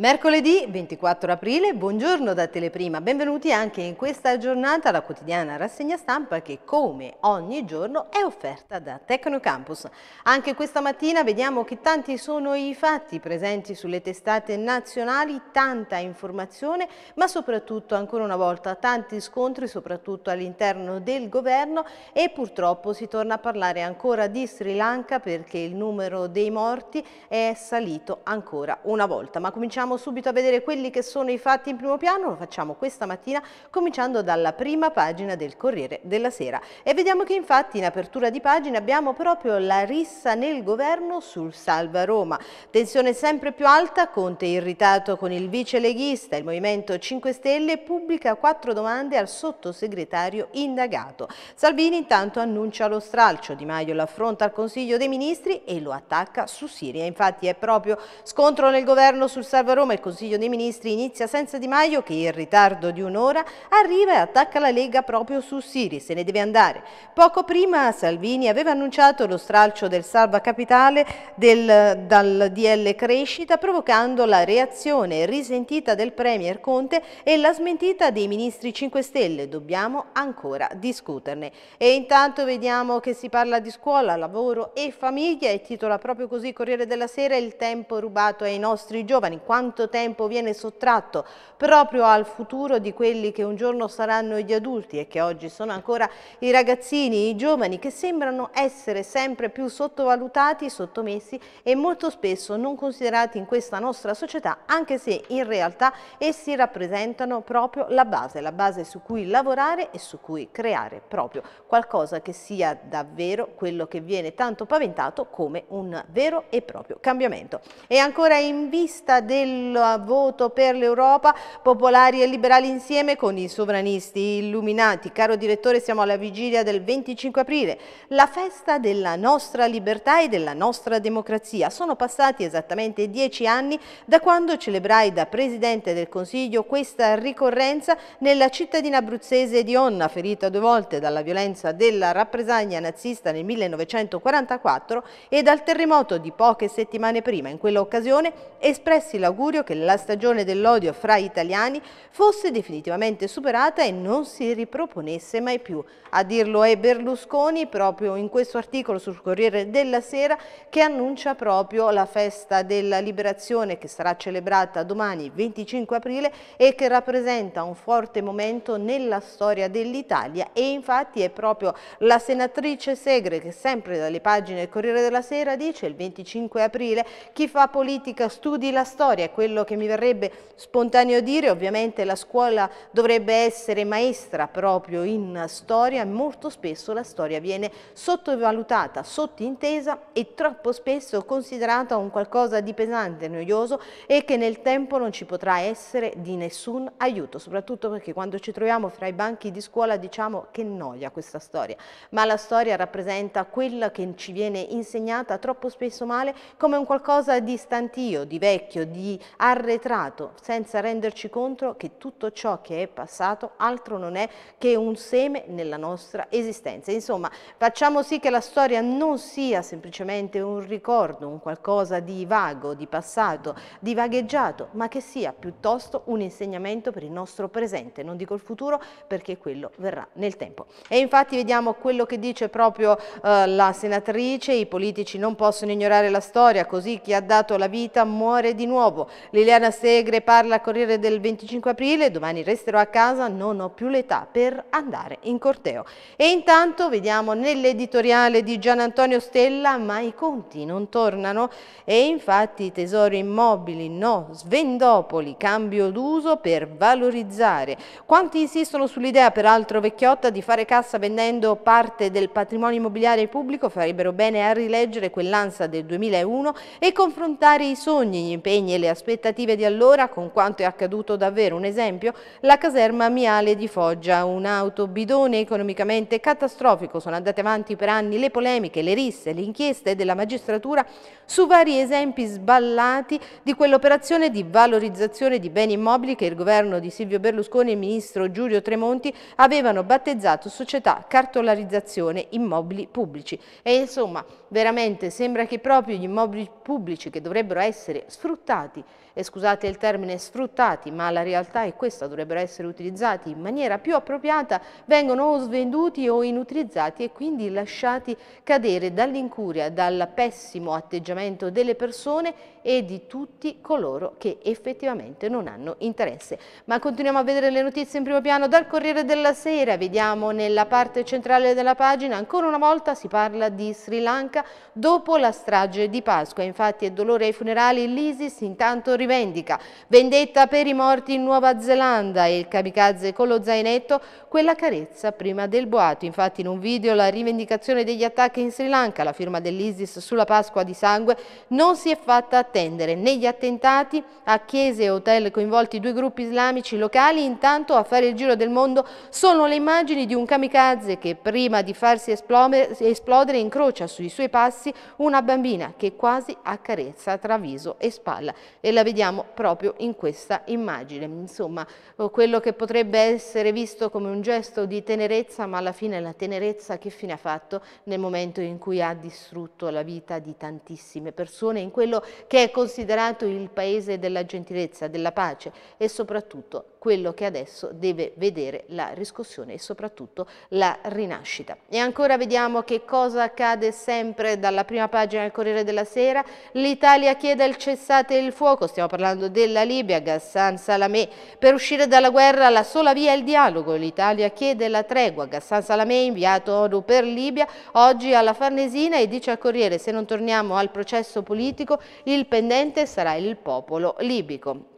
Mercoledì 24 aprile, buongiorno da Teleprima, benvenuti anche in questa giornata alla quotidiana rassegna stampa che come ogni giorno è offerta da Tecnocampus. Anche questa mattina vediamo che tanti sono i fatti presenti sulle testate nazionali, tanta informazione ma soprattutto ancora una volta tanti scontri soprattutto all'interno del governo e purtroppo si torna a parlare ancora di Sri Lanka perché il numero dei morti è salito ancora una volta. Ma cominciamo andiamo subito a vedere quelli che sono i fatti in primo piano, lo facciamo questa mattina cominciando dalla prima pagina del Corriere della Sera e vediamo che infatti in apertura di pagina abbiamo proprio la rissa nel governo sul Salva Roma. Tensione sempre più alta, Conte irritato con il vice leghista, il Movimento 5 Stelle pubblica quattro domande al sottosegretario indagato. Salvini intanto annuncia lo stralcio, Di Maio l'affronta al Consiglio dei Ministri e lo attacca su Siria. Infatti è proprio scontro nel governo sul Salva Roma Roma il Consiglio dei Ministri inizia senza Di Maio che in ritardo di un'ora arriva e attacca la Lega proprio su Siri, se ne deve andare. Poco prima Salvini aveva annunciato lo stralcio del salva capitale del, dal DL Crescita provocando la reazione risentita del Premier Conte e la smentita dei Ministri 5 Stelle. Dobbiamo ancora discuterne. E intanto vediamo che si parla di scuola, lavoro e famiglia e titola proprio così Corriere della Sera il tempo rubato ai nostri giovani. Quando quanto tempo viene sottratto proprio al futuro di quelli che un giorno saranno gli adulti e che oggi sono ancora i ragazzini, i giovani, che sembrano essere sempre più sottovalutati, sottomessi e molto spesso non considerati in questa nostra società, anche se in realtà essi rappresentano proprio la base, la base su cui lavorare e su cui creare proprio qualcosa che sia davvero quello che viene tanto paventato come un vero e proprio cambiamento. E ancora in vista del il voto per l'Europa, popolari e liberali insieme con i sovranisti illuminati. Caro direttore, siamo alla vigilia del 25 aprile, la festa della nostra libertà e della nostra democrazia. Sono passati esattamente dieci anni da quando celebrai da Presidente del Consiglio questa ricorrenza nella cittadina abruzzese di Onna, ferita due volte dalla violenza della rappresaglia nazista nel 1944 e dal terremoto di poche settimane prima. In quell'occasione espressi l'augurio l'augurio che la stagione dell'odio fra italiani fosse definitivamente superata e non si riproponesse mai più. A dirlo è Berlusconi proprio in questo articolo sul Corriere della Sera che annuncia proprio la festa della liberazione che sarà celebrata domani 25 aprile e che rappresenta un forte momento nella storia dell'Italia e infatti è proprio la senatrice Segre che sempre dalle pagine del Corriere della Sera dice il 25 aprile chi fa politica studi la storia e quello che mi verrebbe spontaneo dire, ovviamente la scuola dovrebbe essere maestra proprio in storia, molto spesso la storia viene sottovalutata, sottintesa e troppo spesso considerata un qualcosa di pesante, noioso e che nel tempo non ci potrà essere di nessun aiuto, soprattutto perché quando ci troviamo fra i banchi di scuola diciamo che noia questa storia, ma la storia rappresenta quella che ci viene insegnata troppo spesso male come un qualcosa di stantio, di vecchio, di arretrato, senza renderci conto che tutto ciò che è passato altro non è che un seme nella nostra esistenza. Insomma, facciamo sì che la storia non sia semplicemente un ricordo, un qualcosa di vago, di passato, di vagheggiato, ma che sia piuttosto un insegnamento per il nostro presente, non dico il futuro perché quello verrà nel tempo. E infatti vediamo quello che dice proprio eh, la senatrice, i politici non possono ignorare la storia, così chi ha dato la vita muore di nuovo. Liliana Segre parla a Corriere del 25 aprile, domani resterò a casa, non ho più l'età per andare in corteo. E intanto vediamo nell'editoriale di Gian Antonio Stella, ma i conti non tornano e infatti tesori immobili no, Svendopoli, cambio d'uso per valorizzare. Quanti insistono sull'idea, peraltro vecchiotta, di fare cassa vendendo parte del patrimonio immobiliare pubblico farebbero bene a rileggere quell'ansa del 2001 e confrontare i sogni, gli impegni e le aspettative aspettative di allora con quanto è accaduto davvero. Un esempio, la caserma Miale di Foggia, un'auto bidone economicamente catastrofico. Sono andate avanti per anni le polemiche, le risse, le inchieste della magistratura su vari esempi sballati di quell'operazione di valorizzazione di beni immobili che il governo di Silvio Berlusconi e il ministro Giulio Tremonti avevano battezzato società cartolarizzazione immobili pubblici. E insomma, veramente sembra che proprio gli immobili pubblici che dovrebbero essere sfruttati e scusate il termine sfruttati, ma la realtà è questa, dovrebbero essere utilizzati in maniera più appropriata, vengono o svenduti o inutilizzati e quindi lasciati cadere dall'incuria, dal pessimo atteggiamento delle persone e di tutti coloro che effettivamente non hanno interesse. Ma continuiamo a vedere le notizie in primo piano dal Corriere della Sera, vediamo nella parte centrale della pagina, ancora una volta si parla di Sri Lanka dopo la strage di Pasqua, infatti è dolore ai funerali, l'ISIS intanto intanto rivendica. Vendetta per i morti in Nuova Zelanda e il kamikaze con lo zainetto, quella carezza prima del boato. Infatti in un video la rivendicazione degli attacchi in Sri Lanka, la firma dell'Isis sulla Pasqua di sangue, non si è fatta attendere. Negli attentati a chiese e hotel coinvolti due gruppi islamici locali, intanto a fare il giro del mondo sono le immagini di un kamikaze che prima di farsi esplodere incrocia sui suoi passi una bambina che quasi accarezza tra viso e spalla e la vediamo proprio in questa immagine. Insomma, eh, quello che potrebbe essere visto come un gesto di tenerezza, ma alla fine la tenerezza che fine ha fatto nel momento in cui ha distrutto la vita di tantissime persone in quello che è considerato il paese della gentilezza, della pace e soprattutto quello che adesso deve vedere la riscossione e soprattutto la rinascita. E ancora vediamo che cosa accade sempre dalla prima pagina del Corriere della Sera. L'Italia chiede il cessate il fuoco, stiamo parlando della Libia, Gassan Salamé. Per uscire dalla guerra la sola via è il dialogo, l'Italia chiede la tregua. Gassan Salamé, inviato ONU per Libia, oggi alla Farnesina e dice al Corriere se non torniamo al processo politico il pendente sarà il popolo libico.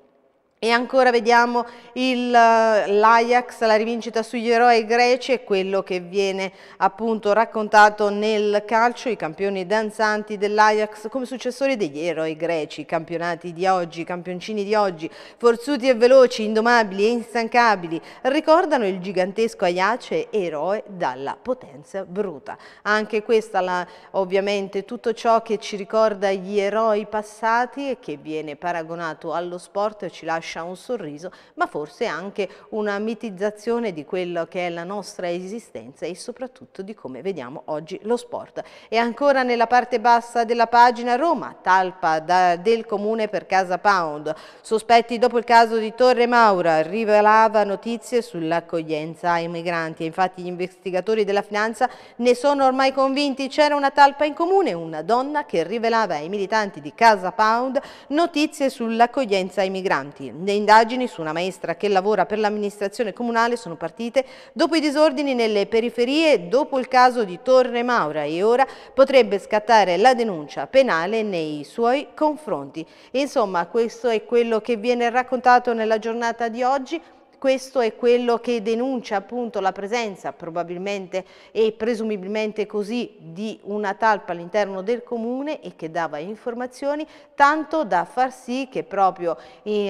E ancora vediamo eh, l'Ajax, la rivincita sugli eroi greci e quello che viene appunto raccontato nel calcio, i campioni danzanti dell'Ajax come successori degli eroi greci, campionati di oggi, campioncini di oggi, forzuti e veloci, indomabili e instancabili, ricordano il gigantesco Aiace eroe dalla potenza bruta. Anche questa la, ovviamente tutto ciò che ci ricorda gli eroi passati e che viene paragonato allo sport ci lascia lascia un sorriso, ma forse anche una mitizzazione di quello che è la nostra esistenza e soprattutto di come vediamo oggi lo sport. E ancora nella parte bassa della pagina Roma, talpa da, del comune per Casa Pound, sospetti dopo il caso di Torre Maura, rivelava notizie sull'accoglienza ai migranti. Infatti gli investigatori della finanza ne sono ormai convinti, c'era una talpa in comune, una donna che rivelava ai militanti di Casa Pound notizie sull'accoglienza ai migranti. Le indagini su una maestra che lavora per l'amministrazione comunale sono partite dopo i disordini nelle periferie, dopo il caso di Torre Maura e ora potrebbe scattare la denuncia penale nei suoi confronti. Insomma, questo è quello che viene raccontato nella giornata di oggi. Questo è quello che denuncia appunto la presenza probabilmente e presumibilmente così di una talpa all'interno del comune e che dava informazioni tanto da far sì che proprio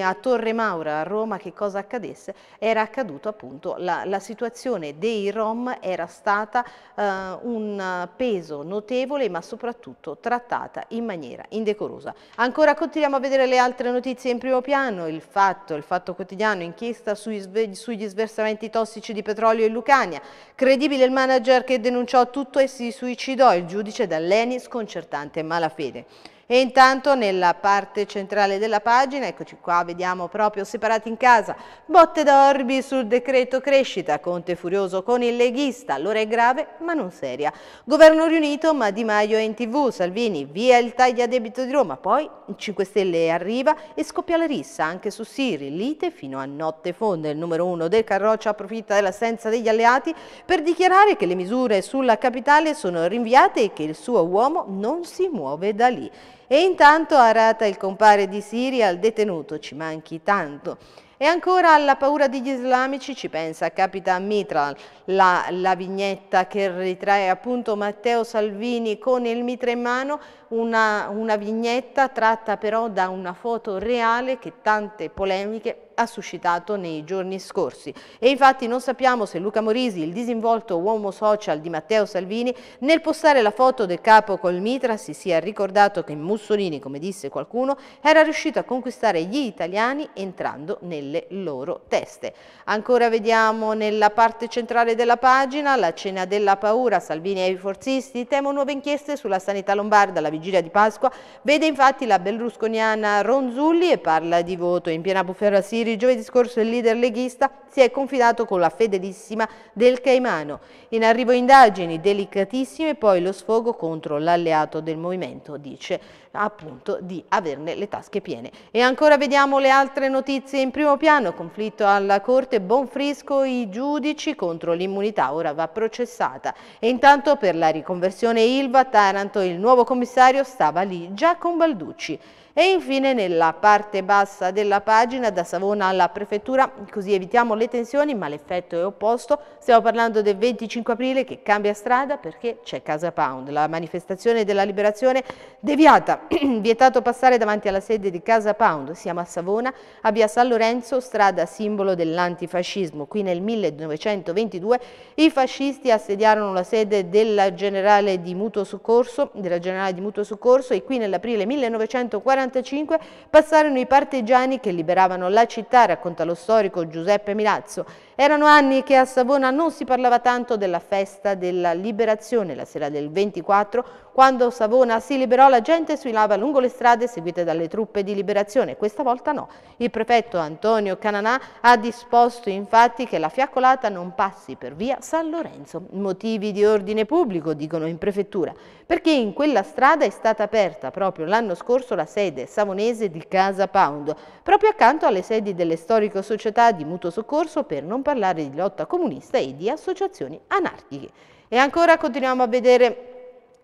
a Torre Maura a Roma che cosa accadesse era accaduto appunto la, la situazione dei Rom era stata eh, un peso notevole ma soprattutto trattata in maniera indecorosa. Ancora continuiamo a vedere le altre notizie in primo piano, il fatto, il fatto quotidiano, inchiesta sui sugli sversamenti tossici di petrolio in Lucania. Credibile il manager che denunciò tutto e si suicidò, il giudice Dalleni sconcertante malafede. E intanto nella parte centrale della pagina, eccoci qua, vediamo proprio separati in casa, botte d'orbi sul decreto crescita, Conte furioso con il leghista, allora è grave ma non seria. Governo riunito ma Di Maio è in tv, Salvini via il taglia debito di Roma, poi 5 Stelle arriva e scoppia la rissa anche su Siri, lite fino a notte fonda. Il numero uno del Carroccia approfitta dell'assenza degli alleati per dichiarare che le misure sulla capitale sono rinviate e che il suo uomo non si muove da lì. E intanto Arata il compare di Siria al detenuto, ci manchi tanto. E ancora alla paura degli islamici ci pensa Capitan Mitral, la, la, vignetta che ritrae appunto Matteo Salvini con il mitra in mano, una, una vignetta tratta però da una foto reale che tante polemiche ha suscitato nei giorni scorsi. E infatti non sappiamo se Luca Morisi, il disinvolto uomo social di Matteo Salvini, nel postare la foto del capo col mitra si sia ricordato che Mussolini, come disse qualcuno, era riuscito a conquistare gli italiani entrando nelle loro teste. Ancora vediamo nella parte centrale della pagina la cena della paura, Salvini e i forzisti temono nuove inchieste sulla sanità lombarda alla vigilia di Pasqua, vede infatti la berlusconiana Ronzulli e parla di voto in piena bufera Siri di giovedì scorso il leader leghista si è confidato con la fedelissima del Caimano. In arrivo indagini delicatissime, poi lo sfogo contro l'alleato del movimento, dice appunto di averne le tasche piene. E ancora vediamo le altre notizie in primo piano, conflitto alla Corte, Bonfrisco, i giudici contro l'immunità, ora va processata. E intanto per la riconversione Ilva, Taranto, il nuovo commissario stava lì già con Balducci. E infine nella parte bassa della pagina da Savona alla prefettura, così evitiamo le tensioni ma l'effetto è opposto, stiamo parlando del 25 aprile che cambia strada perché c'è Casa Pound, la manifestazione della liberazione deviata, vietato passare davanti alla sede di Casa Pound, siamo a Savona, a via San Lorenzo, strada simbolo dell'antifascismo, qui nel 1922 i fascisti assediarono la sede della generale di mutuo soccorso, della generale di mutuo soccorso e qui nell'aprile 1940 1945 passarono i partigiani che liberavano la città, racconta lo storico Giuseppe Milazzo, erano anni che a Savona non si parlava tanto della festa della liberazione, la sera del 24, quando Savona si liberò la gente sfilava lungo le strade seguite dalle truppe di liberazione, questa volta no. Il prefetto Antonio Cananà ha disposto infatti che la fiaccolata non passi per via San Lorenzo. Motivi di ordine pubblico, dicono in prefettura, perché in quella strada è stata aperta proprio l'anno scorso la sede savonese di Casa Pound, proprio accanto alle sedi delle storiche società di mutuo soccorso per non parlare parlare di lotta comunista e di associazioni anarchiche. E ancora continuiamo a vedere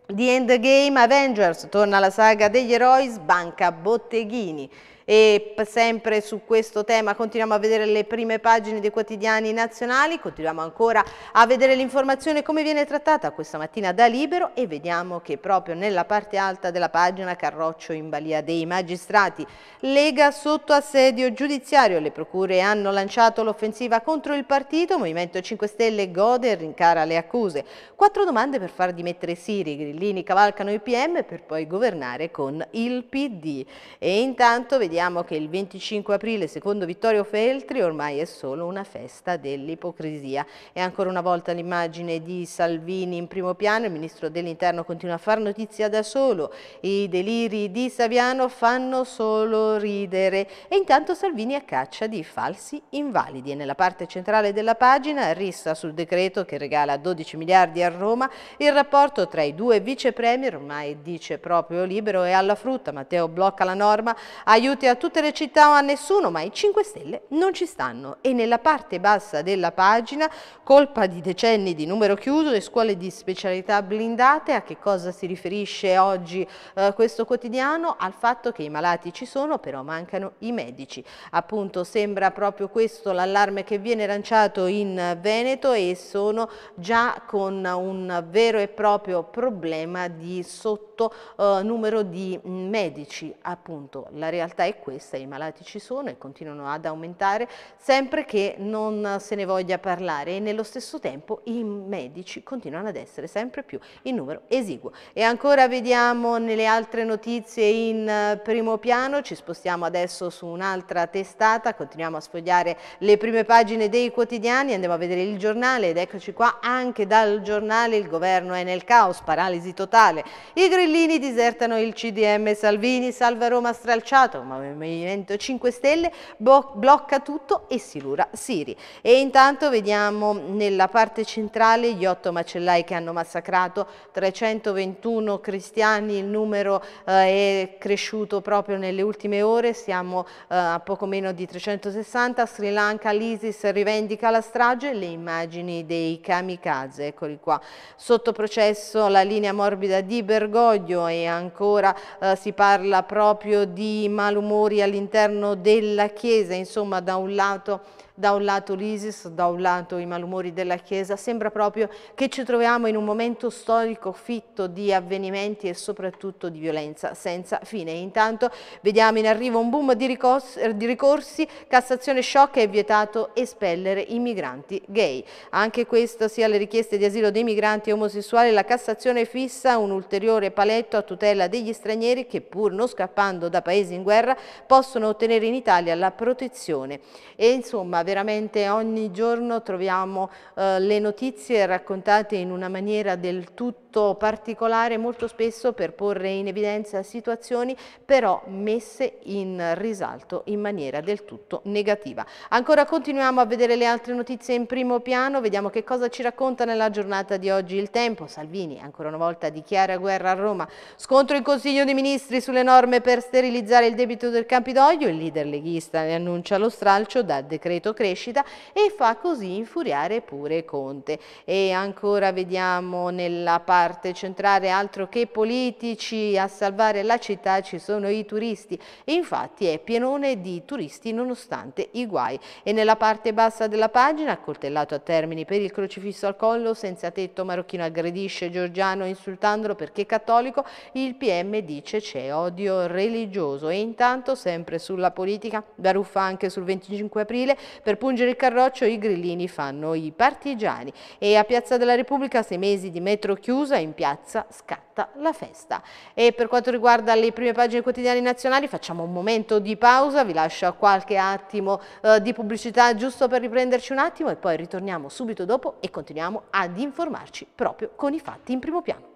The Endgame Avengers, torna la saga degli eroi, sbanca Botteghini e sempre su questo tema continuiamo a vedere le prime pagine dei quotidiani nazionali, continuiamo ancora a vedere l'informazione come viene trattata questa mattina da Libero e vediamo che proprio nella parte alta della pagina Carroccio in balia dei magistrati, Lega sotto assedio giudiziario, le procure hanno lanciato l'offensiva contro il partito, Movimento 5 Stelle gode e rincara le accuse, quattro domande per far dimettere Siri, Grillini cavalcano i PM per poi governare con il PD e intanto vediamo Vediamo che il 25 aprile, secondo Vittorio Feltri, ormai è solo una festa dell'ipocrisia. E ancora una volta l'immagine di Salvini in primo piano, il ministro dell'interno continua a far notizia da solo, i deliri di Saviano fanno solo ridere e intanto Salvini a caccia di falsi invalidi e nella parte centrale della pagina rissa sul decreto che regala 12 miliardi a Roma, il rapporto tra i due vice premier ormai dice proprio libero e alla frutta, Matteo blocca la norma, aiuti a tutte le città o a nessuno, ma i 5 Stelle non ci stanno. E nella parte bassa della pagina, colpa di decenni di numero chiuso, le scuole di specialità blindate, a che cosa si riferisce oggi eh, questo quotidiano? Al fatto che i malati ci sono, però mancano i medici. Appunto sembra proprio questo l'allarme che viene lanciato in Veneto e sono già con un vero e proprio problema di sotto eh, numero di mm, medici. Appunto la realtà è questa, i malati ci sono e continuano ad aumentare sempre che non se ne voglia parlare e nello stesso tempo i medici continuano ad essere sempre più in numero esiguo. E ancora vediamo nelle altre notizie in eh, primo piano, ci spostiamo adesso su un'altra testata, continuiamo a sfogliare le prime pagine dei quotidiani, andiamo a vedere il giornale ed eccoci qua anche dal giornale il governo è nel caos, paralisi totale, i grillini disertano il CDM Salvini, salva Roma stralciato, ma il Movimento 5 Stelle blocca tutto e silura Siri. E intanto vediamo nella parte centrale gli otto macellai che hanno massacrato 321 cristiani, il numero eh, è cresciuto proprio nelle ultime ore, siamo eh, a poco meno di 360, Sri Lanka, l'ISIS rivendica la strage, le immagini dei kamikaze, eccoli qua. Sotto processo la linea morbida di Bergoglio e ancora eh, si parla proprio di malumore amori all'interno della Chiesa, insomma da un lato da un lato l'ISIS, da un lato i malumori della Chiesa, sembra proprio che ci troviamo in un momento storico fitto di avvenimenti e soprattutto di violenza senza fine. Intanto vediamo in arrivo un boom di ricorsi, di ricorsi Cassazione sciocca è vietato espellere i migranti gay. Anche questo sia le richieste di asilo dei migranti omosessuali, la Cassazione fissa un ulteriore paletto a tutela degli stranieri che pur non scappando da paesi in guerra possono ottenere in Italia la protezione. E insomma veramente ogni giorno troviamo eh, le notizie raccontate in una maniera del tutto particolare, molto spesso per porre in evidenza situazioni però messe in risalto in maniera del tutto negativa. Ancora continuiamo a vedere le altre notizie in primo piano, vediamo che cosa ci racconta nella giornata di oggi il tempo. Salvini ancora una volta dichiara guerra a Roma, scontro in Consiglio dei Ministri sulle norme per sterilizzare il debito del Campidoglio, il leader leghista ne annuncia lo stralcio dal decreto crescita e fa così infuriare pure Conte. E ancora vediamo nella parte centrale altro che politici a salvare la città ci sono i turisti. E infatti è pienone di turisti nonostante i guai. E nella parte bassa della pagina, coltellato a termini per il crocifisso al collo, senza tetto marocchino aggredisce Giorgiano insultandolo perché cattolico, il PM dice c'è odio religioso. E intanto sempre sulla politica, da ruffa anche sul 25 aprile, per pungere il carroccio i grillini fanno i partigiani e a Piazza della Repubblica sei mesi di metro chiusa in piazza scatta la festa. E per quanto riguarda le prime pagine quotidiane nazionali facciamo un momento di pausa, vi lascio qualche attimo eh, di pubblicità giusto per riprenderci un attimo e poi ritorniamo subito dopo e continuiamo ad informarci proprio con i fatti in primo piano.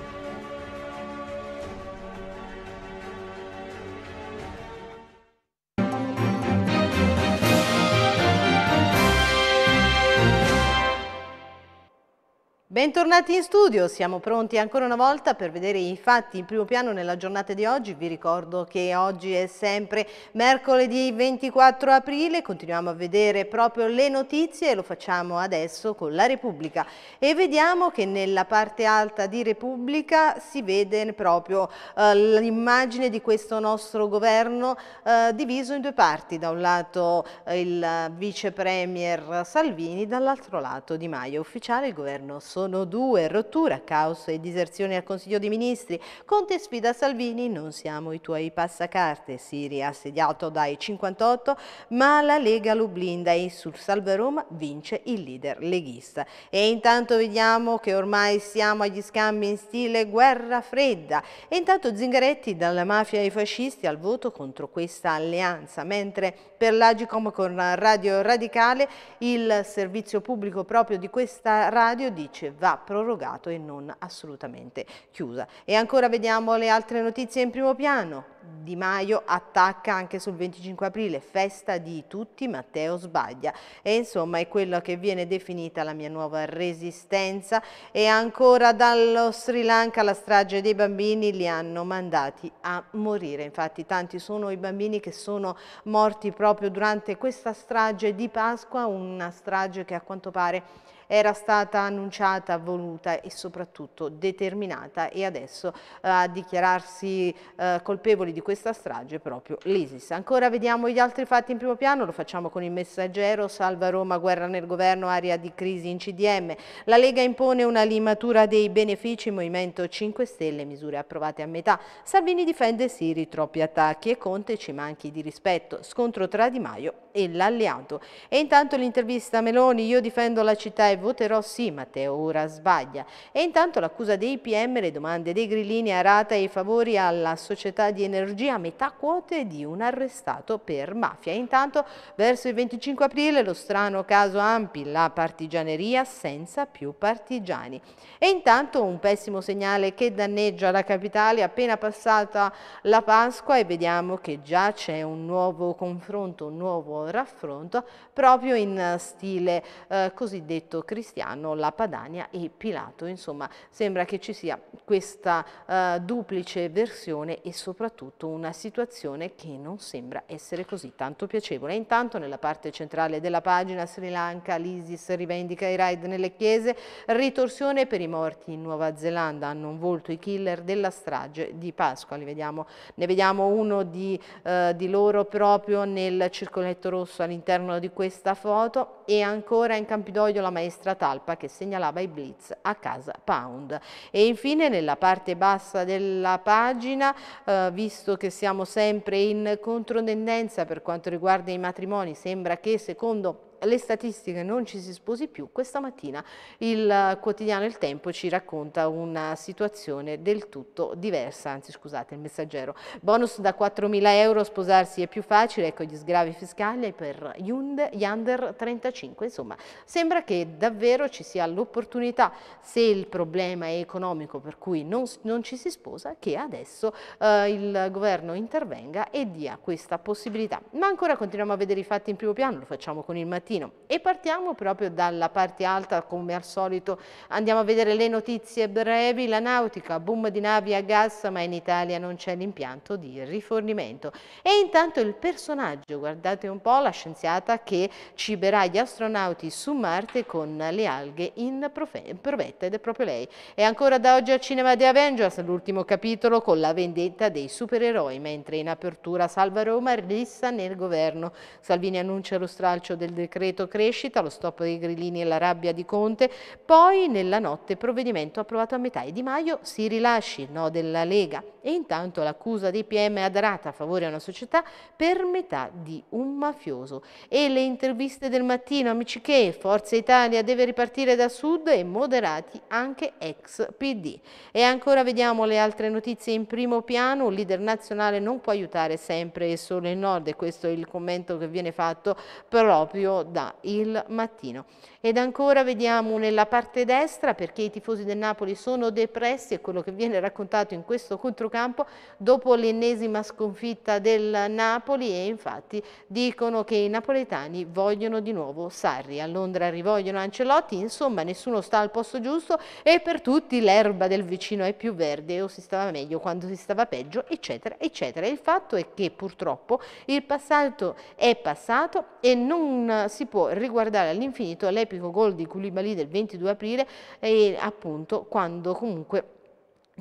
Bentornati in studio, siamo pronti ancora una volta per vedere i fatti in primo piano nella giornata di oggi. Vi ricordo che oggi è sempre mercoledì 24 aprile, continuiamo a vedere proprio le notizie e lo facciamo adesso con la Repubblica. E vediamo che nella parte alta di Repubblica si vede proprio eh, l'immagine di questo nostro governo eh, diviso in due parti, da un lato eh, il vice premier Salvini, dall'altro lato Di Maio, ufficiale il governo Salvini sono due, rottura, caos e diserzione al Consiglio dei Ministri. Conte sfida Salvini, non siamo i tuoi passacarte, Siri assediato dai 58, ma la Lega lo blinda e sul Salve Roma vince il leader leghista. E intanto vediamo che ormai siamo agli scambi in stile guerra fredda. E intanto Zingaretti dalla mafia ai fascisti al voto contro questa alleanza, mentre per l'Agicom con Radio Radicale il servizio pubblico proprio di questa radio dice va prorogato e non assolutamente chiusa. E ancora vediamo le altre notizie in primo piano. Di Maio attacca anche sul 25 aprile, festa di tutti, Matteo sbaglia. E insomma è quella che viene definita la mia nuova resistenza. E ancora dallo Sri Lanka la strage dei bambini li hanno mandati a morire. Infatti tanti sono i bambini che sono morti proprio durante questa strage di Pasqua, una strage che a quanto pare era stata annunciata, voluta e soprattutto determinata e adesso eh, a dichiararsi eh, colpevoli autori di questa strage proprio l'ISIS. Ancora vediamo gli altri fatti in primo piano, lo facciamo con il messaggero, salva Roma, guerra nel governo, area di crisi in CDM. La Lega impone una limatura dei benefici, Movimento 5 Stelle, misure approvate a metà. Salvini difende Siri, troppi attacchi e Conte ci manchi di rispetto, scontro tra Di Maio e l'alleato. E intanto l'intervista a Meloni, io difendo la città e voterò sì, Matteo ora sbaglia. E intanto l'accusa dei PM, le domande dei grillini a rata e i favori alla società di energia energia metà quote di un arrestato per mafia. Intanto verso il 25 aprile lo strano caso Ampi, la partigianeria senza più partigiani. E intanto un pessimo segnale che danneggia la capitale appena passata la Pasqua e vediamo che già c'è un nuovo confronto, un nuovo raffronto proprio in stile eh, cosiddetto cristiano, la Padania e Pilato. Insomma sembra che ci sia questa eh, duplice versione e soprattutto accaduto, una situazione che non sembra essere così tanto piacevole. Intanto nella parte centrale della pagina Sri Lanka, l'ISIS rivendica i raid nelle chiese, ritorsione per i morti in Nuova Zelanda, hanno un volto i killer della strage di Pasqua, vediamo, ne vediamo uno di, eh, di loro proprio nel circoletto rosso all'interno di questa foto e ancora in Campidoglio la maestra Talpa che segnalava i blitz a casa Pound. E infine nella parte bassa della pagina, eh, visto visto che siamo sempre in controtendenza per quanto riguarda i matrimoni, sembra che secondo le statistiche non ci si sposi più, questa mattina il eh, quotidiano Il Tempo ci racconta una situazione del tutto diversa, anzi scusate, il messaggero. Bonus da 4.000 euro, sposarsi è più facile, ecco gli sgravi fiscali per gli under 35, insomma sembra che davvero ci sia l'opportunità, se il problema è economico per cui non, non ci si sposa, che adesso eh, il governo intervenga e dia questa possibilità. Ma ancora continuiamo a vedere i fatti in primo piano, lo facciamo con il mattino mattino. E partiamo proprio dalla parte alta, come al solito, andiamo a vedere le notizie brevi, la nautica, boom di navi a gas, ma in Italia non c'è l'impianto di rifornimento. E intanto il personaggio, guardate un po', la scienziata che ciberà gli astronauti su Marte con le alghe in provetta ed è proprio lei. E ancora da oggi al cinema di Avengers, l'ultimo capitolo con la vendetta dei supereroi, mentre in apertura Salva Roma rissa nel governo. Salvini annuncia lo stralcio del decreto decreto crescita, lo stop dei grillini e la rabbia di Conte, poi nella notte provvedimento approvato a metà e Di Maio si rilasci, no della Lega e intanto l'accusa dei PM ad Arata a favore a una società per metà di un mafioso e le interviste del mattino amici che Forza Italia deve ripartire da sud e moderati anche ex PD e ancora vediamo le altre notizie in primo piano, un leader nazionale non può aiutare sempre e solo il nord e questo è il commento che viene fatto proprio da Il Mattino. Ed ancora vediamo nella parte destra perché i tifosi del Napoli sono depressi, è quello che viene raccontato in questo controcampo, dopo l'ennesima sconfitta del Napoli e infatti dicono che i napoletani vogliono di nuovo Sarri, a Londra rivogliono Ancelotti, insomma nessuno sta al posto giusto e per tutti l'erba del vicino è più verde o si stava meglio quando si stava peggio, eccetera, eccetera. Il fatto è che purtroppo il passato è passato e non si può riguardare all'infinito le epico gol di Koulibaly del 22 aprile e appunto quando comunque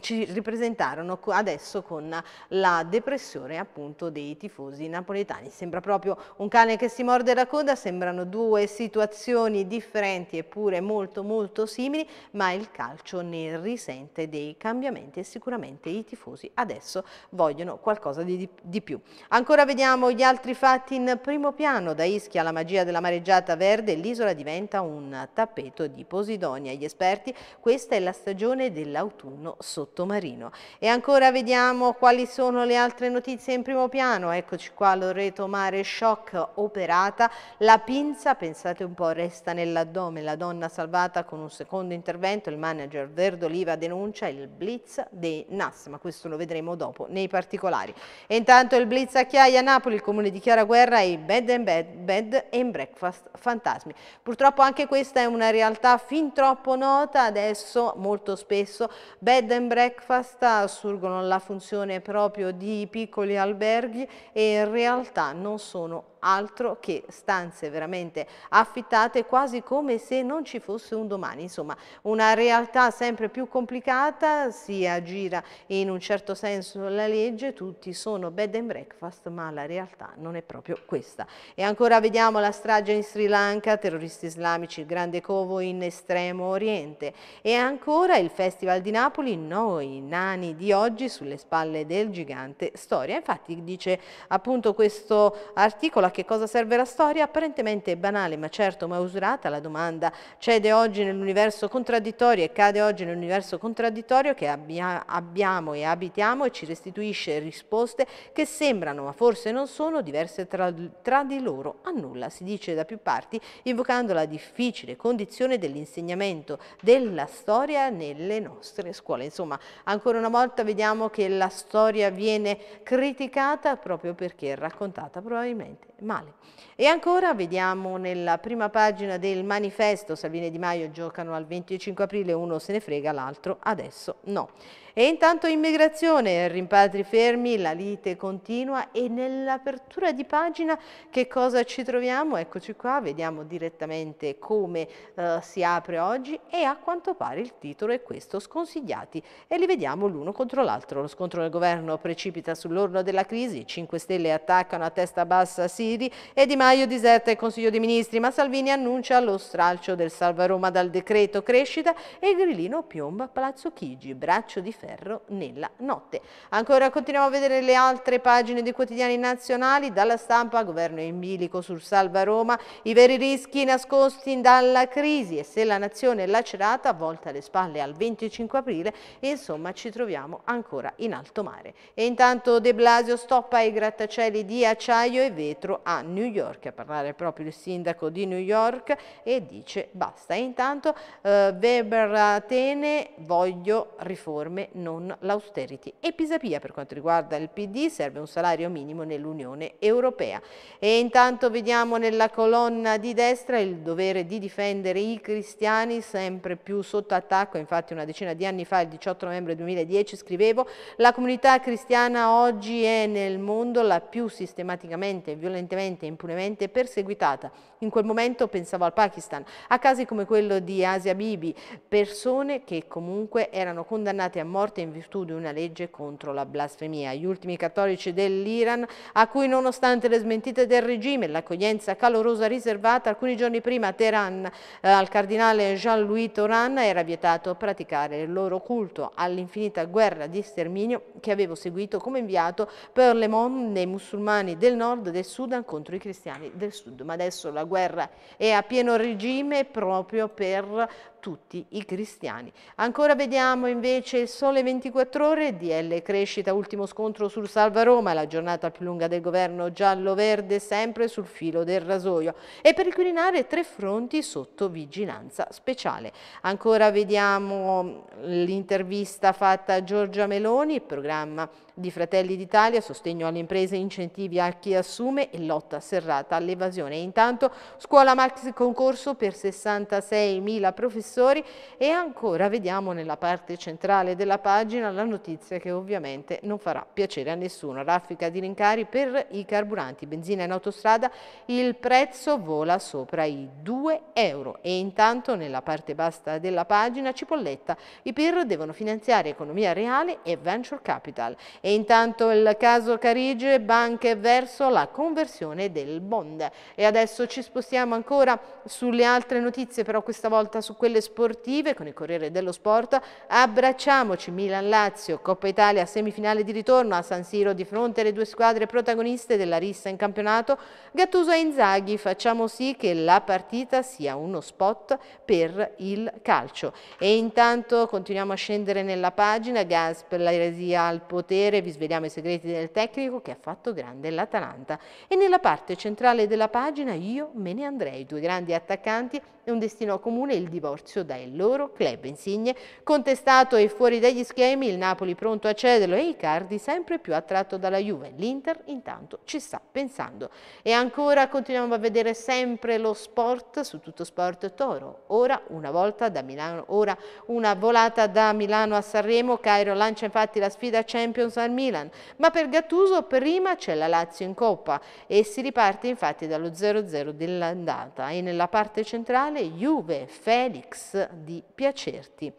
ci ripresentarono adesso con la depressione appunto dei tifosi napoletani. Sembra proprio un cane che si morde la coda, sembrano due situazioni differenti eppure molto molto simili, ma il calcio ne risente dei cambiamenti e sicuramente i tifosi adesso vogliono qualcosa di, di più. Ancora vediamo gli altri fatti in primo piano, da Ischia alla magia della mareggiata verde, l'isola diventa un tappeto di Posidonia. Gli esperti, questa è la stagione dell'autunno sotto sottomarino. E ancora vediamo quali sono le altre notizie in primo piano. Eccoci qua, Loreto Mare, shock operata. La pinza, pensate un po', resta nell'addome. La donna salvata con un secondo intervento. Il manager Verdoliva denuncia il blitz dei NAS, ma questo lo vedremo dopo nei particolari. E intanto il blitz a Chiaia, Napoli, il comune di guerra e i bed and, bed, bed and breakfast fantasmi. Purtroppo anche questa è una realtà fin troppo nota adesso, molto spesso, bed and breakfast assurgono la funzione proprio di piccoli alberghi e in realtà non sono altro che stanze veramente affittate quasi come se non ci fosse un domani. Insomma, una realtà sempre più complicata, si aggira in un certo senso la legge, tutti sono bed and breakfast, ma la realtà non è proprio questa. E ancora vediamo la strage in Sri Lanka, terroristi islamici, il grande covo in estremo oriente e ancora il Festival di Napoli, noi nani di oggi sulle spalle del gigante storia. Infatti dice appunto questo articolo a che cosa serve la storia, apparentemente banale ma certo ma usurata, la domanda cede oggi nell'universo contraddittorio e cade oggi nell'universo contraddittorio che abbia, abbiamo e abitiamo e ci restituisce risposte che sembrano, ma forse non sono, diverse tra, tra di loro a nulla, si dice da più parti, invocando la difficile condizione dell'insegnamento della storia nelle nostre scuole. Insomma, ancora una volta vediamo che la storia viene criticata proprio perché è raccontata probabilmente male. E ancora vediamo nella prima pagina del manifesto Salvini e Di Maio giocano al 25 aprile, uno se ne frega, l'altro adesso no. E intanto immigrazione, rimpatri fermi, la lite continua e nell'apertura di pagina che cosa ci troviamo? Eccoci qua, vediamo direttamente come eh, si apre oggi e a quanto pare il titolo è questo, sconsigliati. E li vediamo l'uno contro l'altro. Lo scontro del governo precipita sull'orlo della crisi, 5 Stelle attaccano a testa bassa Siri e Di Maio diserta il Consiglio dei Ministri, ma Salvini annuncia lo stralcio del Salva Roma dal decreto crescita e Grillino piomba a Palazzo Chigi, braccio di ferro nella notte. Ancora continuiamo a vedere le altre pagine dei quotidiani nazionali, dalla stampa, governo in bilico sul Salva Roma, i veri rischi nascosti dalla crisi e se la nazione è lacerata volta le spalle al 25 aprile, insomma ci troviamo ancora in alto mare. E intanto De Blasio stoppa i grattacieli di acciaio e vetro a New York, a parlare proprio il sindaco di New York e dice basta. E intanto eh, Weber Atene voglio riforme non l'austerity. E Pisapia per quanto riguarda il PD serve un salario minimo nell'Unione Europea. E intanto vediamo nella colonna di destra il dovere di difendere i cristiani sempre più sotto attacco, infatti una decina di anni fa, il 18 novembre 2010, scrivevo la comunità cristiana oggi è nel mondo la più sistematicamente, violentemente e impunemente perseguitata. In quel momento pensavo al Pakistan, a casi come quello di Asia Bibi, persone che comunque erano condannate a morte morte in virtù di una legge contro la blasfemia. Gli ultimi cattolici dell'Iran, a cui nonostante le smentite del regime e l'accoglienza calorosa riservata alcuni giorni prima a Teheran eh, al cardinale Jean-Louis Toran, era vietato praticare il loro culto all'infinita guerra di sterminio che avevo seguito come inviato per le monne musulmani del nord del Sudan contro i cristiani del sud. Ma adesso la guerra è a pieno regime proprio per tutti i cristiani. Ancora vediamo invece il sole 24 ore, DL crescita, ultimo scontro sul Salva Roma, la giornata più lunga del governo giallo-verde, sempre sul filo del rasoio. E per il Quirinale tre fronti sotto vigilanza speciale. Ancora vediamo l'intervista fatta a Giorgia Meloni, il programma di Fratelli d'Italia, sostegno alle imprese, incentivi a chi assume e lotta serrata all'evasione. Intanto scuola max concorso per 66.000 professori e ancora vediamo nella parte centrale della pagina la notizia che ovviamente non farà piacere a nessuno. Raffica di rincari per i carburanti, benzina in autostrada, il prezzo vola sopra i 2 euro e intanto nella parte basta della pagina Cipolletta, i PIR devono finanziare economia reale e venture capital. E e intanto il caso Carige, banche verso la conversione del bond. E adesso ci spostiamo ancora sulle altre notizie, però questa volta su quelle sportive, con il Corriere dello Sport. Abbracciamoci Milan-Lazio, Coppa Italia, semifinale di ritorno a San Siro di fronte alle due squadre protagoniste della rissa in campionato. Gattuso e Inzaghi, facciamo sì che la partita sia uno spot per il calcio. E intanto continuiamo a scendere nella pagina, gas la l'eresia al potere, vi sveliamo i segreti del tecnico che ha fatto grande l'Atalanta. E nella parte centrale della pagina io me ne andrei, due grandi attaccanti e un destino comune il divorzio dai loro club insigne. Contestato e fuori dagli schemi il Napoli pronto a cederlo e Icardi sempre più attratto dalla Juve. L'Inter intanto ci sta pensando. E ancora continuiamo a vedere sempre lo sport su tutto sport Toro. Ora una volta da Milano, ora una volata da Milano a Sanremo. Cairo lancia infatti la sfida Champions al Milan, ma per Gattuso prima c'è la Lazio in Coppa e si riparte infatti dallo 0-0 dell'andata e nella parte centrale Juve, Felix di Piacerti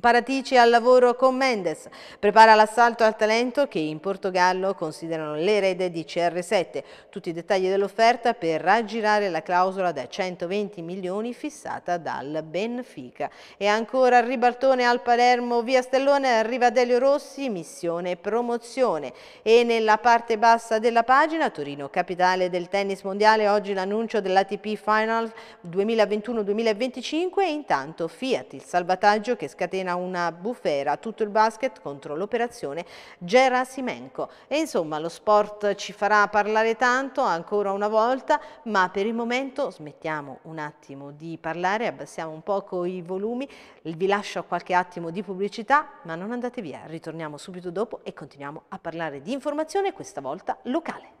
Paratici al lavoro con Mendes, prepara l'assalto al talento che in Portogallo considerano l'erede di CR7. Tutti i dettagli dell'offerta per raggirare la clausola da 120 milioni fissata dal Benfica. E ancora ribaltone al Palermo, via Stellone, arriva Delio Rossi, missione promozione. E nella parte bassa della pagina, Torino, capitale del tennis mondiale, oggi l'annuncio dell'ATP Final 2021-2025 e intanto Fiat, il salvataggio che scatena scatena una bufera, tutto il basket contro l'operazione Gerasimenko. E insomma lo sport ci farà parlare tanto ancora una volta, ma per il momento smettiamo un attimo di parlare, abbassiamo un poco i volumi, vi lascio qualche attimo di pubblicità, ma non andate via, ritorniamo subito dopo e continuiamo a parlare di informazione, questa volta locale.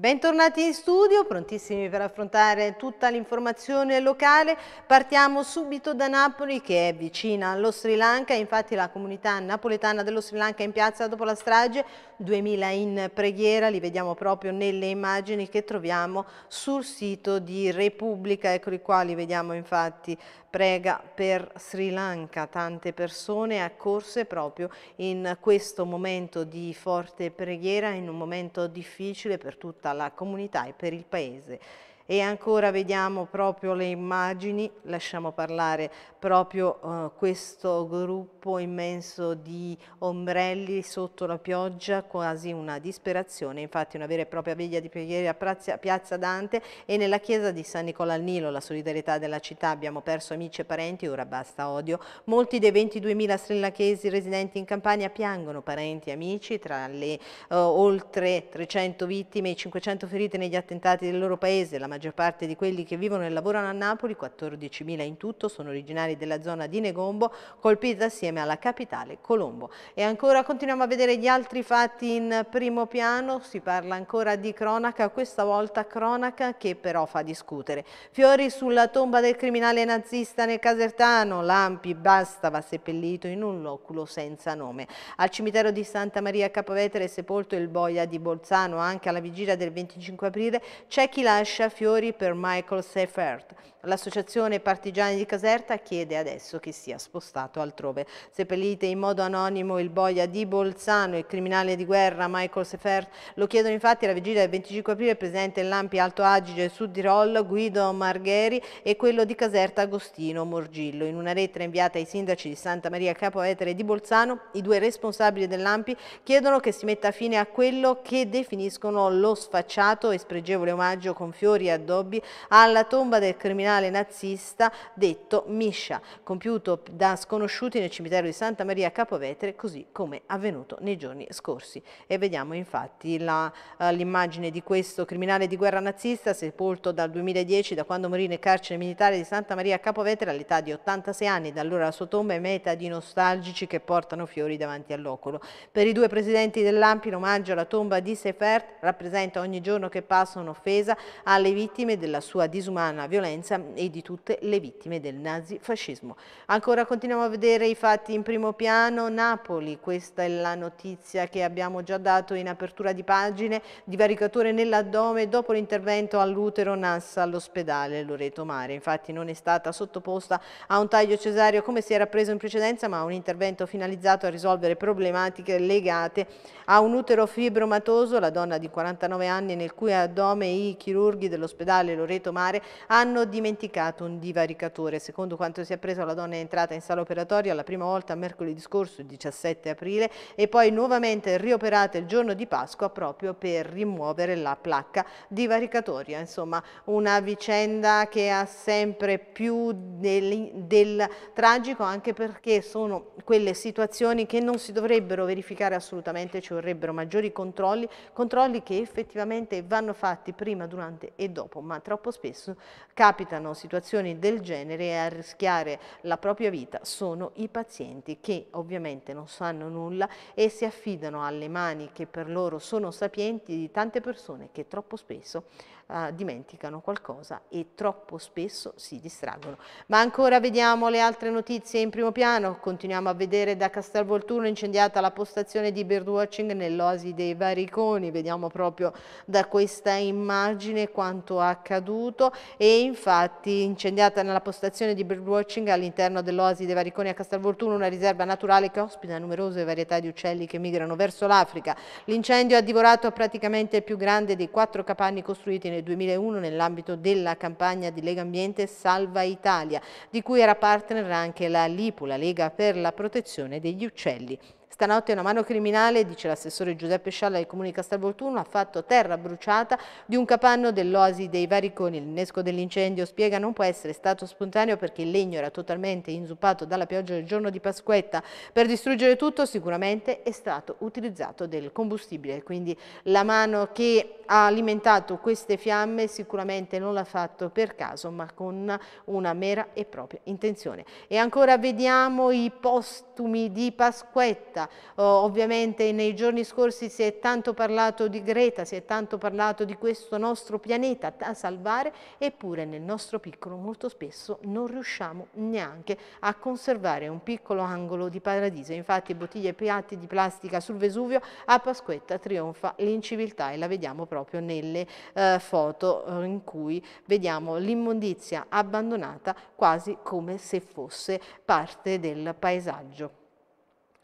Bentornati in studio, prontissimi per affrontare tutta l'informazione locale. Partiamo subito da Napoli che è vicina allo Sri Lanka, infatti la comunità napoletana dello Sri Lanka è in piazza dopo la strage, 2000 in preghiera, li vediamo proprio nelle immagini che troviamo sul sito di Repubblica, ecco i quali vediamo infatti prega per Sri Lanka, tante persone accorse proprio in questo momento di forte preghiera, in un momento difficile per tutta la comunità e per il Paese. E ancora vediamo proprio le immagini, lasciamo parlare proprio eh, questo gruppo immenso di ombrelli sotto la pioggia, quasi una disperazione, infatti una vera e propria veglia di preghiera a Piazza, Dante e nella chiesa di San Nicola al Nilo, la solidarietà della città, abbiamo perso amici e parenti, ora basta odio. Molti dei 22.000 strillachesi residenti in Campania piangono parenti e amici, tra le eh, oltre 300 vittime e 500 ferite negli attentati del loro paese, la maggior maggior parte di quelli che vivono e lavorano a Napoli, 14.000 in tutto, sono originari della zona di Negombo, colpita assieme alla capitale Colombo. E ancora continuiamo a vedere gli altri fatti in primo piano, si parla ancora di cronaca, questa volta cronaca che però fa discutere. Fiori sulla tomba del criminale nazista nel Casertano, Lampi basta va seppellito in un loculo senza nome. Al cimitero di Santa Maria Capovetere è sepolto il boia di Bolzano, anche alla vigilia del 25 aprile c'è chi lascia Fiori per Michael Seifert. L'associazione Partigiani di Caserta chiede adesso che sia spostato altrove. Seppellite in modo anonimo il boia di Bolzano, il criminale di guerra Michael Seifert. Lo chiedono infatti alla vigilia del 25 aprile presente presidente Lampi Alto Adige Sud Tirol Guido Margheri e quello di Caserta Agostino Morgillo. In una lettera inviata ai sindaci di Santa Maria Capo Etere di Bolzano, i due responsabili dell'Ampi chiedono che si metta fine a quello che definiscono lo sfacciato e spregevole omaggio con fiori addobbi alla tomba del criminale nazista detto Miscia, compiuto da sconosciuti nel cimitero di Santa Maria Capovetere, così come avvenuto nei giorni scorsi. E vediamo infatti eh, l'immagine uh, di questo criminale di guerra nazista, sepolto dal 2010, da quando morì nel carcere militare di Santa Maria Capovetere all'età di 86 anni, da allora la sua tomba è meta di nostalgici che portano fiori davanti all'ocolo. Per i due presidenti dell'Ampi l'omaggio alla tomba di Sefert rappresenta ogni giorno che passa un'offesa alle vittime vittime della sua disumana violenza e di tutte le vittime del nazifascismo. Ancora continuiamo a vedere i fatti in primo piano, Napoli, questa è la notizia che abbiamo già dato in apertura di pagine, divaricatore nell'addome dopo l'intervento all'utero NASA all'ospedale Loreto Mare, infatti non è stata sottoposta a un taglio cesareo come si era preso in precedenza ma a un intervento finalizzato a risolvere problematiche legate a un utero fibromatoso, la donna di 49 anni nel cui addome i chirurghi dello dell'ospedale Loreto Mare hanno dimenticato un divaricatore. Secondo quanto si è appreso la donna è entrata in sala operatoria la prima volta mercoledì scorso, il 17 aprile, e poi nuovamente rioperata il giorno di Pasqua proprio per rimuovere la placca divaricatoria. Insomma una vicenda che ha sempre più del, del tragico anche perché sono quelle situazioni che non si dovrebbero verificare assolutamente, ci vorrebbero maggiori controlli, controlli che effettivamente vanno fatti prima, durante e dopo dopo, ma troppo spesso capitano situazioni del genere e a rischiare la propria vita sono i pazienti che ovviamente non sanno nulla e si affidano alle mani che per loro sono sapienti di tante persone che troppo spesso eh, dimenticano qualcosa e troppo spesso si distraggono. Ma ancora vediamo le altre notizie in primo piano, continuiamo a vedere da Castelvolturno incendiata la postazione di birdwatching nell'oasi dei Variconi, vediamo proprio da questa immagine quanto accaduto e infatti incendiata nella postazione di birdwatching all'interno dell'oasi dei Variconi a Castelvolturno, una riserva naturale che ospita numerose varietà di uccelli che migrano verso l'Africa. L'incendio ha divorato praticamente il più grande dei quattro capanni costruiti nel settembre 2001 nell'ambito della campagna di Lega Ambiente Salva Italia, di cui era partner anche la LIPU, la Lega per la protezione degli uccelli. Stanotte una mano criminale, dice l'assessore Giuseppe Scialla del Comune di Castelvolturno, ha fatto terra bruciata di un capanno dell'oasi dei Variconi. Il nesco dell'incendio, spiega, non può essere stato spontaneo perché il legno era totalmente inzuppato dalla pioggia del giorno di Pasquetta. Per distruggere tutto sicuramente è stato utilizzato del combustibile, quindi la mano che ha alimentato queste fiamme sicuramente non l'ha fatto per caso ma con una mera e propria intenzione. E ancora vediamo i postumi di Pasquetta Malta. Oh, eh, ovviamente nei giorni scorsi si è tanto parlato di Greta, si è tanto parlato di questo nostro pianeta da salvare, eppure nel nostro piccolo molto spesso non riusciamo neanche a conservare un piccolo angolo di paradiso. Infatti bottiglie e piatti di plastica sul Vesuvio a Pasquetta trionfa l'inciviltà e la vediamo proprio nelle eh, foto eh, in cui vediamo l'immondizia abbandonata quasi come se fosse parte del paesaggio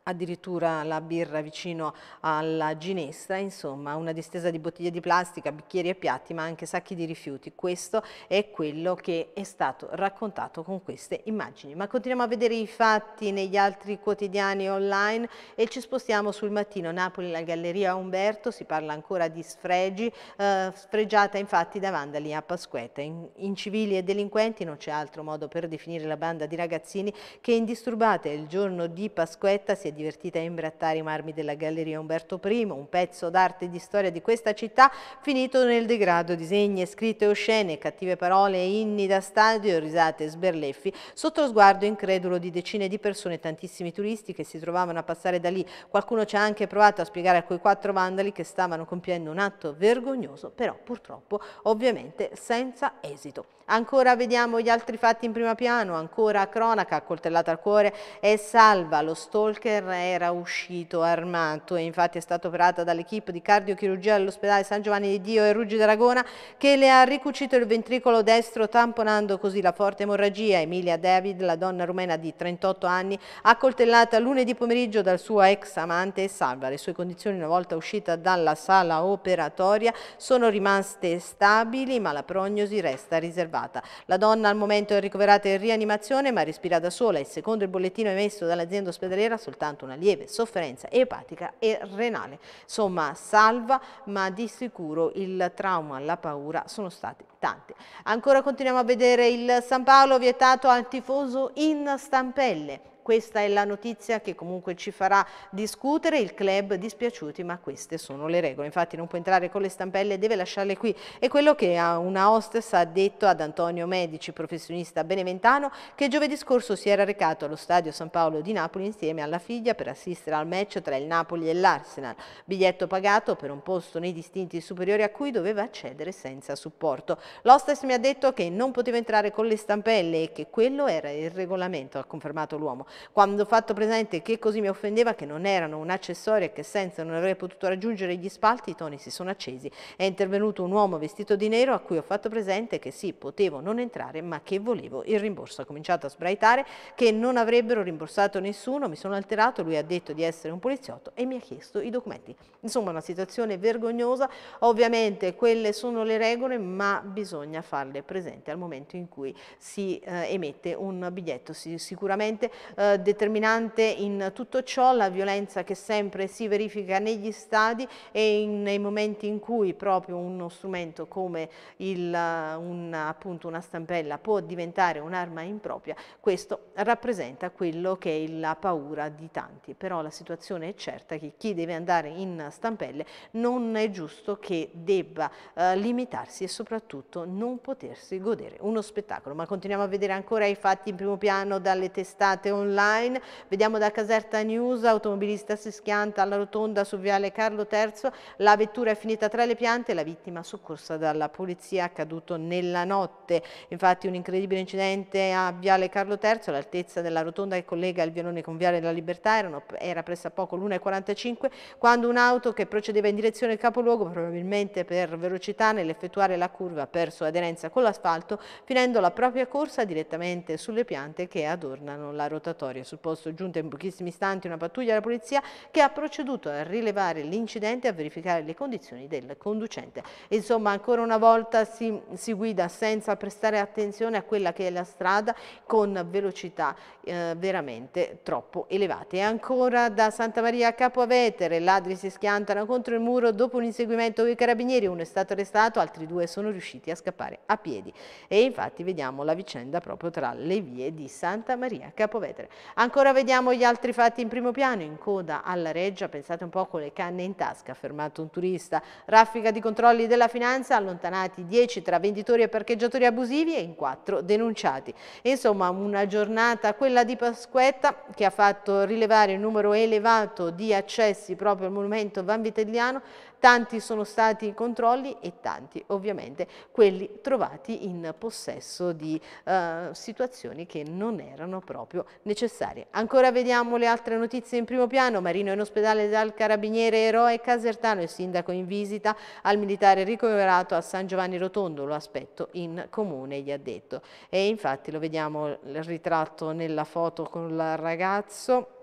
addirittura la birra vicino alla ginestra, insomma una distesa di bottiglie di plastica, bicchieri e piatti, ma anche sacchi di rifiuti. Questo è quello che è stato raccontato con queste immagini. Ma continuiamo a vedere i fatti negli altri quotidiani online e ci spostiamo sul mattino. Napoli, la Galleria Umberto, si parla ancora di sfregi, eh, sfregiata infatti da vandali a Pasquetta, In, incivili e delinquenti non c'è altro modo per definire la banda di ragazzini che indisturbate il giorno di Pasquetta si è divertita a imbrattare i marmi della Galleria Umberto I, un pezzo d'arte e di storia di questa città finito nel degrado, disegni, scritte oscene, cattive parole, inni da stadio, risate e sberleffi, sotto lo sguardo incredulo di decine di persone, e tantissimi turisti che si trovavano a passare da lì. Qualcuno ci ha anche provato a spiegare a quei quattro vandali che stavano compiendo un atto vergognoso, però purtroppo ovviamente senza esito. Ancora vediamo gli altri fatti in primo piano, ancora cronaca, coltellata al cuore, è salva, lo stalker era uscito armato e infatti è stata operata dall'equipe di cardiochirurgia dell'ospedale San Giovanni di Dio e Ruggi d'Aragona che le ha ricucito il ventricolo destro tamponando così la forte emorragia. Emilia David, la donna rumena di 38 anni, accoltellata lunedì pomeriggio dal suo ex amante e salva. Le sue condizioni una volta uscita dalla sala operatoria sono rimaste stabili ma la prognosi resta riservata salvata. La donna al momento è ricoverata in rianimazione ma respira da sola e secondo il bollettino emesso dall'azienda ospedaliera soltanto una lieve sofferenza epatica e renale. Insomma salva ma di sicuro il trauma, la paura sono stati tanti. Ancora continuiamo a vedere il San Paolo vietato al tifoso in stampelle. Questa è la notizia che comunque ci farà discutere, il club dispiaciuti ma queste sono le regole, infatti non può entrare con le stampelle, deve lasciarle qui. È quello che una hostess ha detto ad Antonio Medici, professionista beneventano, che giovedì scorso si era recato allo stadio San Paolo di Napoli insieme alla figlia per assistere al match tra il Napoli e l'Arsenal, biglietto pagato per un posto nei distinti superiori a cui doveva accedere senza supporto. L'hostess mi ha detto che non poteva entrare con le stampelle e che quello era il regolamento, ha confermato l'uomo quando ho fatto presente che così mi offendeva che non erano un accessorio e che senza non avrei potuto raggiungere gli spalti i toni si sono accesi, è intervenuto un uomo vestito di nero a cui ho fatto presente che sì, potevo non entrare ma che volevo il rimborso, ha cominciato a sbraitare che non avrebbero rimborsato nessuno, mi sono alterato, lui ha detto di essere un poliziotto e mi ha chiesto i documenti. Insomma una situazione vergognosa, ovviamente quelle sono le regole ma bisogna farle presente al momento in cui si eh, emette un biglietto, si, sicuramente eh, eh, determinante in tutto ciò la violenza che sempre si verifica negli stadi e in, nei momenti in cui proprio uno strumento come il, eh, un, appunto una stampella può diventare un'arma impropria, questo rappresenta quello che è la paura di tanti. Però la situazione è certa che chi deve andare in stampelle non è giusto che debba eh, limitarsi e soprattutto non potersi godere uno spettacolo. Ma continuiamo a vedere ancora i fatti in primo piano dalle testate online online, vediamo da Caserta News, automobilista si schianta alla rotonda su Viale Carlo III, la vettura è finita tra le piante, la vittima soccorsa dalla polizia accaduto nella notte. Infatti un incredibile incidente a Viale Carlo III, all'altezza della rotonda che collega il Vialone con Viale della Libertà, erano, era pressa poco l'1.45, quando un'auto che procedeva in direzione del capoluogo, probabilmente per velocità nell'effettuare la curva, ha perso aderenza con l'asfalto, finendo la propria corsa direttamente sulle piante che adornano la rotatoria scorrie. Sul posto è giunta in pochissimi istanti una pattuglia della polizia che ha proceduto a rilevare l'incidente e a verificare le condizioni del conducente. Insomma, ancora una volta si, si guida senza prestare attenzione a quella che è la strada con velocità eh, veramente troppo elevate. E ancora da Santa Maria a Capo Avetere, ladri si schiantano contro il muro dopo un inseguimento dei carabinieri, uno è stato arrestato, altri due sono riusciti a scappare a piedi. E infatti vediamo la vicenda proprio tra le vie di Santa Maria Capovetere superiore. Ancora vediamo gli altri fatti in primo piano, in coda alla reggia, pensate un po' con le canne in tasca, ha fermato un turista, raffica di controlli della finanza, allontanati 10 tra venditori e parcheggiatori abusivi e in 4 denunciati. Insomma una giornata, quella di Pasquetta, che ha fatto rilevare il numero elevato di accessi proprio al monumento vanvitelliano tanti sono stati i controlli e tanti ovviamente quelli trovati in possesso di eh, situazioni che non erano proprio necessarie. Ancora vediamo le altre notizie in primo piano, Marino in ospedale dal carabiniere eroe Casertano, il sindaco in visita al militare ricoverato a San Giovanni Rotondo, lo aspetto in comune gli ha detto e infatti lo vediamo il ritratto nella foto con il ragazzo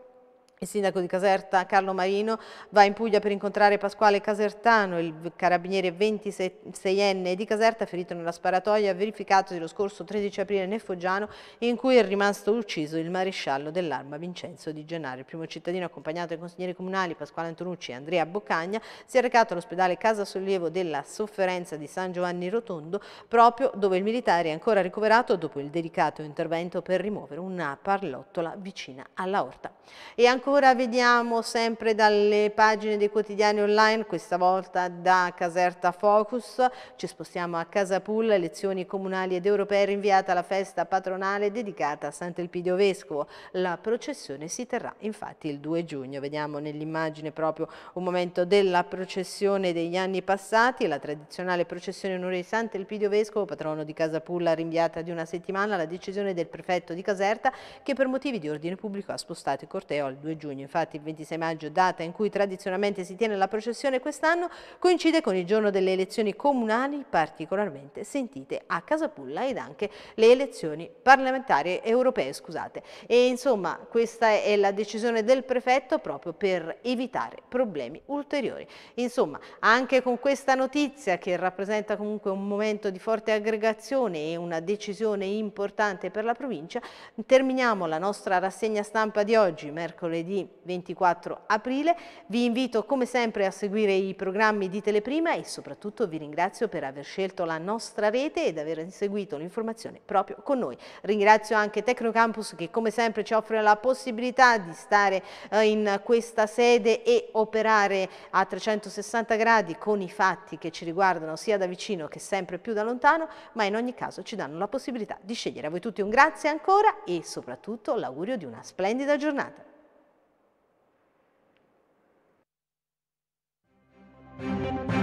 il sindaco di Caserta, Carlo Marino, va in Puglia per incontrare Pasquale Casertano, il carabiniere 26enne di Caserta, ferito nella sparatoria, verificatosi lo scorso 13 aprile nel Foggiano, in cui è rimasto ucciso il maresciallo dell'arma Vincenzo Di Gennaro. Il primo cittadino, accompagnato dai consiglieri comunali Pasquale Antonucci e Andrea Boccagna, si è recato all'ospedale Casa Sollievo della Sofferenza di San Giovanni Rotondo, proprio dove il militare è ancora ricoverato dopo il delicato intervento per rimuovere una parlottola vicina alla orta. E ancora ancora vediamo sempre dalle pagine dei quotidiani online, questa volta da Caserta Focus, ci spostiamo a Casapulla, elezioni comunali ed europee rinviata la festa patronale dedicata a Sant'Elpidio Vescovo. La processione si terrà infatti il 2 giugno, vediamo nell'immagine proprio un momento della processione degli anni passati, la tradizionale processione onore di Sant'Elpidio Vescovo, patrono di Casapulla rinviata di una settimana, la decisione del prefetto di Caserta che per motivi di ordine pubblico ha spostato il corteo al 2 19 giugno. Infatti il 26 maggio, data in cui tradizionalmente si tiene la processione, quest'anno coincide con il giorno delle elezioni comunali particolarmente sentite a Casapulla ed anche le elezioni parlamentari europee. Scusate. E insomma questa è la decisione del prefetto proprio per evitare problemi ulteriori. Insomma anche con questa notizia che rappresenta comunque un momento di forte aggregazione e una decisione importante per la provincia terminiamo la nostra rassegna stampa di oggi mercoledì mercoledì 24 aprile. Vi invito come sempre a seguire i programmi di Teleprima e soprattutto vi ringrazio per aver scelto la nostra rete ed aver seguito l'informazione proprio con noi. Ringrazio anche Tecnocampus che come sempre ci offre la possibilità di stare eh, in questa sede e operare a 360 gradi con i fatti che ci riguardano sia da vicino che sempre più da lontano, ma in ogni caso ci danno la possibilità di scegliere. A voi tutti un grazie ancora e soprattutto l'augurio di una splendida giornata. Thank you.